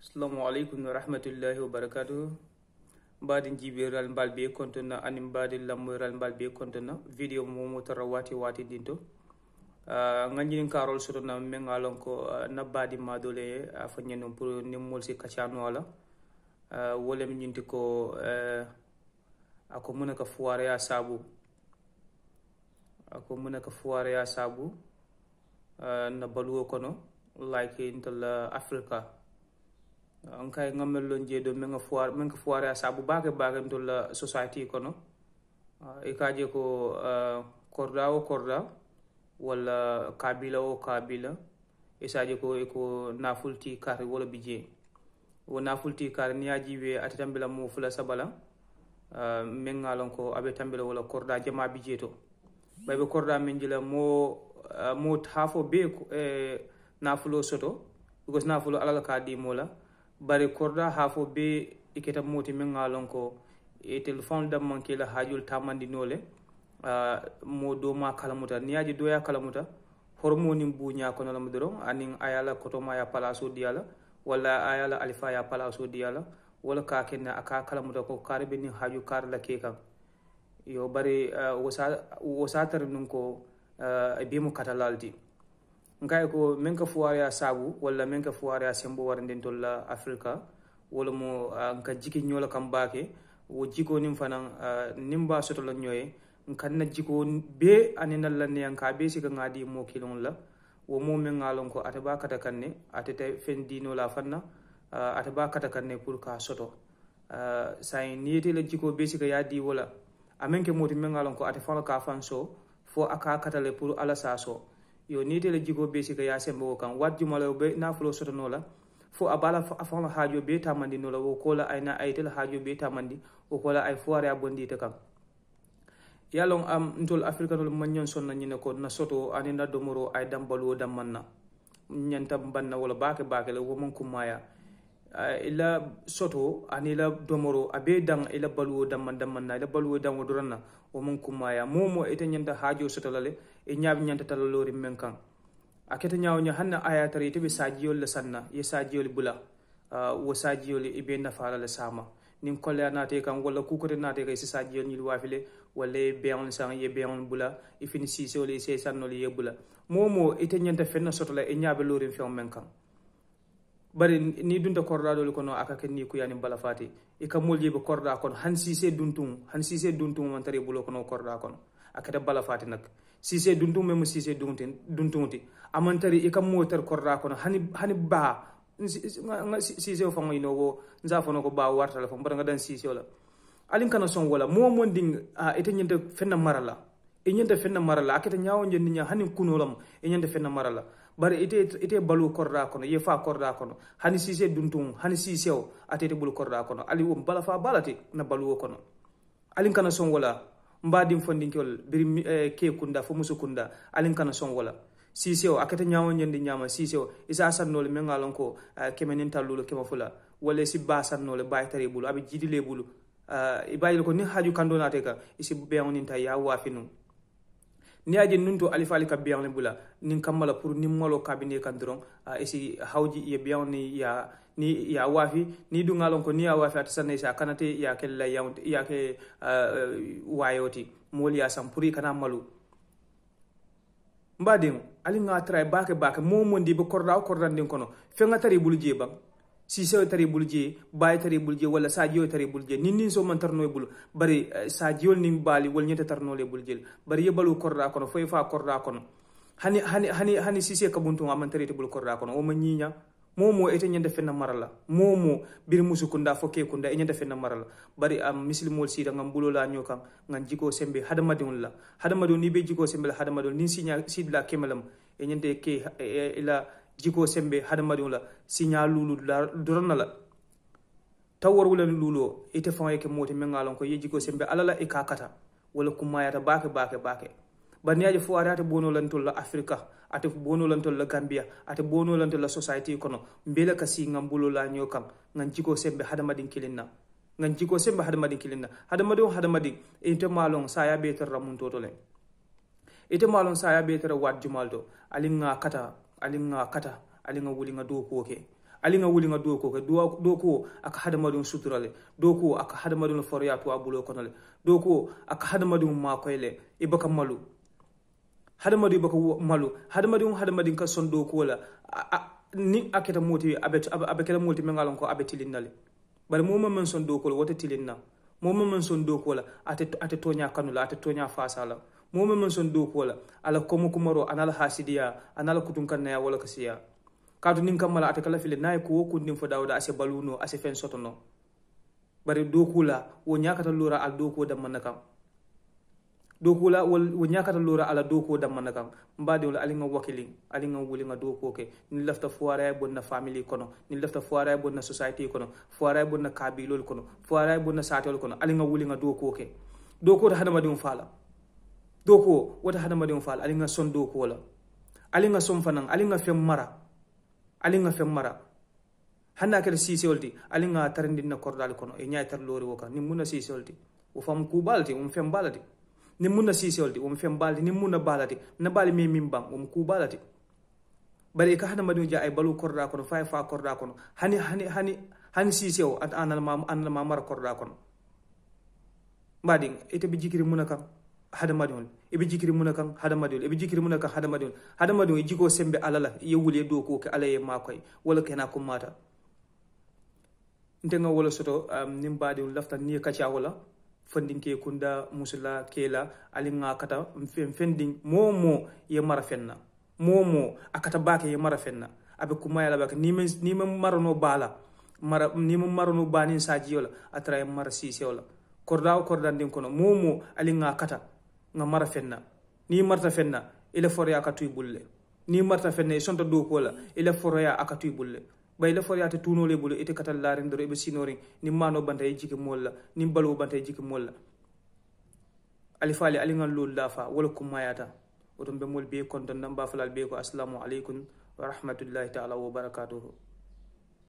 assalamu alaikum wa rahmatullahi wa badin mbaɗen jibiral mbal be anim badin mbaɗen lammoyral mbal be contena vidéo momotara wati wati ɗin to ah, ganjinin karol sotona na ngalon ko ah, na nabbaɗi madole a ah, fañanon pour nimmol si kacano ala wolem ñinti ko ako muna ka fuwareya saabu ako muna ka fuwareya saabu na baluwo kono like intala africa on kay ngammelloon jeeɗo min foir min ko foiré a sabu baake baake ntolla société kono ah, e kaaje ko corda ah, o corda walla kabila o kabila e saaji ko eko nafulti kare wala bidje o nafulti kare ni aji wi ate tambila mo fula sabala ah, min ngalon ko aɓe tambila walla corda jama bidje to ɓayɓe corda min jila mo mo haafo be e eh, nafulo soto because nafulo alal kaa ɗimola bari korda ha fo be iketa moti min ngalon ko e téléphone dam manke la hajul tamandi nole uh, mo do ma kalamuta ni aji do ya kalamuta hormo ni buña ko nolam doro anin ayala koto ma ya palaso diala wala ayala alifa ya palaso diala wala ka kenna aka kalamuta ko karbe ni haju kar la keka yo bari uh, wosa wosa tar nun ko uh, e bi mu katalaldi nkaye ko min ka ya sabu wala min ka ya sembo warindintol la africa wala mo nka jiki nyola kam baake wo jiko nin fanan nin ba soto la ñoye nkan na jiko be ani na la ne nka be sika nga di mo kilon la wo mo min nga ko ate ba kata kanne ate te fen dino la fanna ate ba kata kanne pour ka soto sai ni te la jiko be sika ya di wala amen ke moti min nga lon ko ta fala ka fan so fo aka kata le pour ala sa so yo ni tele jiko be sika ya sembe wo kan wat jumala be na fulo soto nola fo a bala afan hajo be tamandi nola wo kola ayna ay tel hajo be tamandi wo kola ay fuare a bondi te kam yalon am ntol afrikanol manyon sonna ñine ko na soto ani na domoro ay dambal wo dammanna ñanta banna wala baake baake la wo mon kumaya ila soto ani ila domoro abe dang ila balwo damman damman na ila balwo dango duranna wo mon kumaya momo ite ñanta hajo soto lale e ñaaɓiñanta tala lorin men kan a keta ñawña hanna ayatara ite ɓe sajiyol le sanna ye sajiyol bula wo sajiyol e ɓe nafala le sama nin kolleya naate kan walla kukote naate ka isi e sajiyol ñil waafile walla e ye beŋol san ye beŋol bula e fini siisewol e seesannol ye bula moo moo ite ñanta fenna la e ñaaɓe lorin feŋ men kan bari ni dunta korɗaɗol kono aka ken ni kuyani bala fati e ka mol yeɓe korɗa kono han sise duntun han sise duntun wontari bulo kono korɗa kono akata bala fati nak sise duntum memu sise duntunti amantari ikam motar korra kono hani hani ba sise fo ngoy no wo nza fo no ko ba warta fo mbar nga dan sise wala alin kana son wala mo mo ding a ite nyende fenna marala e nyende fenna marala akata nyaawo nyende nya hani kunolam e nyende fenna marala bari ite ite balu korda kono ye fa korda kono hani sise duntum hani sise o atete bulu korda kono ali wo bala balati na balu kono alin kana son wala Mba din fondin kyo, biri eh, ke kunda, fomo su kunda, alin kana son wala. Si se yo, akete nyanwen jen di nyanwen, si se yo, isa asan nole men galon ko eh, kemen enta lulu kema fula. Wale si ba asan nole, bay tare bulu, abi jidile bulu. Eh, iba yiloko ni haju kando nateka, isi beyon enta ya wafin nou. ni aje nun to alifali ka biyan bula nin kammala pour nin malo kabine kan doron a ah, esi hawji ye biyan ni ya ni ya wafi ni dungalon ko ni ya wafi ata sanne sa kanate ya kella ya ke ah, wayoti mol ya sampuri kana malu mbadin ali nga tray bake bake mo mondi be korda o kordan kono fe nga tari bulu jebang sisewo tari bul je tari bul je wala sadio tari bul je nin nin so man tarno bul bari eh, sadio nin bali wal nyete tarno le bul bari bari yebalu korda kono fay fa korda kono hani hani hani hani se kabuntu man tari bul korda kono o man nyinya momo ete ñande fenna marala momo bir musu kunda fo kunda e ñande fenna marala bari am muslimol da ngam bulola ño ngam jiko sembe hadamadun la hadamadun ni be jiko sembe hadamadun nin sinya sidla kemalam e ñande ke e, e, ila jikoo sembe hadamadio la signal luulude la duranna la taw war wulani luuloo ite fawo ke moote menga lon ko ye jikoo sembe ala e la e ka kata walla kummayata baake baake baake bar niyaaje fof ata ate bonolantol la africa ate bonolantol la gambia ate bonolantol la société kono mbela ka si ngam bulolaño kam ngan jikoo sembe hadamadin kilinna ngan jikoo sembe hadamadin kilinna hadamadi o hadamadin ite maalon sa ya beetere ramuntoto len ite maalon sa ya beetere wat jumal to ali nga kata alinga kata alinga wulinga do ko ke alinga wulinga do ko ke do ko aka hadamadun suturale do ko aka hadamadun foriyatu abulo konale do ko aka hadamadun makoyle ibaka malu hadamadi ibaka malu hadamadin hadamadin ka son doko la ni aketa moti abet abekela moti mengalon ko abetilin nale bari mo men son doko la wata tilin na mo men son doko la ate ate tonya kanula ate tonya fasala momen man son do kola ala komo kumaro anala hasidiya anala naya wala kasiya kadu nin kamala ata kala fili nay ko wo kundin fo dawda ase baluno ase fen sotono bari dokula wo ñakata lora ala dokuwo dammanna kam dokula wo ñakata lura ala dokuwo dammanna kam ali aliŋa wakilin aliŋa do ko ke ni lafta foiraya bonna famili kono ni lafta foiraya bonna society kono foiraya bonna kabilol kono foiraya bonna satol kono aliŋa do ko ke do ta hadama dum la doko wata hadamaden fa alin ga son doko la alin ga son fanan alin ga fem mara alin ga fem mara hanna kada siseolti ali nga na kordal kono e tar lori wo kan ni munna siseolti wo fam ku balti um fem balati ni munna siseolti um fem balti ni muna balati na bali mi min bam um ku balati bari ka hadamaden ja ay balu korda kono fay fa korda kono hani hani hani hani sisewo at anal ma anal ma mara korda kono mbading ite bi jikiri munaka hadamadenw i be jikiri muna kan hadamadenw i be jikiri muna kan hadamadenw hadamadenw i jiko sembe ala la i ye wuli ye doo ke ala ye maakoy wala kena ko nte nga wala soto um, nin baadiw lafta ni ye kacawo la fandinke kunda musula kela ali nga kata fendin mo mo ye mara fenna mo mo akata baake ye mara fenna abe kuma yala baake ni ni marano bala mara ni mo marano bani saji yola atara mara sisi yola korda korda ndin kono mo mo ali nga kata nga mara fenna ni marta fenna ila foroya ka tuy bulle ni marta fenna e sonta dow la ila foroya aka tuy bulle bay la foroya te tunole bulu ite katal larin doro ebe sinorin ni mano banta e jiki la ni balwo banta e jiki molla alifali alingal lol lafa wala kumayata oton be mol be konton namba falal be ko assalamu alaikum wa rahmatullahi ta'ala wa barakatuhu